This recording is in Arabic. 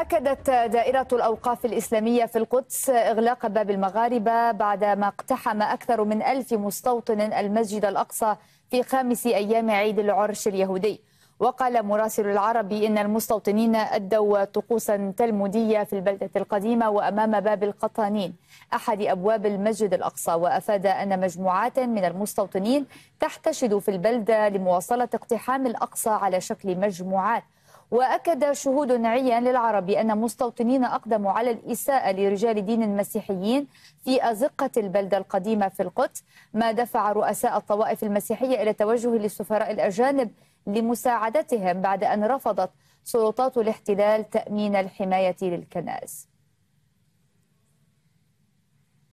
أكدت دائرة الأوقاف الإسلامية في القدس إغلاق باب المغاربة بعدما اقتحم أكثر من ألف مستوطن المسجد الأقصى في خامس أيام عيد العرش اليهودي وقال مراسل العربي إن المستوطنين أدوا طقوسا تلمودية في البلدة القديمة وأمام باب القطانين أحد أبواب المسجد الأقصى وأفاد أن مجموعات من المستوطنين تحتشد في البلدة لمواصلة اقتحام الأقصى على شكل مجموعات وأكد شهود عيان للعربي أن مستوطنين أقدموا على الإساءة لرجال دين مسيحيين في أزقة البلدة القديمة في القدس ما دفع رؤساء الطوائف المسيحية إلى التوجه للسفراء الأجانب لمساعدتهم بعد أن رفضت سلطات الاحتلال تأمين الحماية للكنائس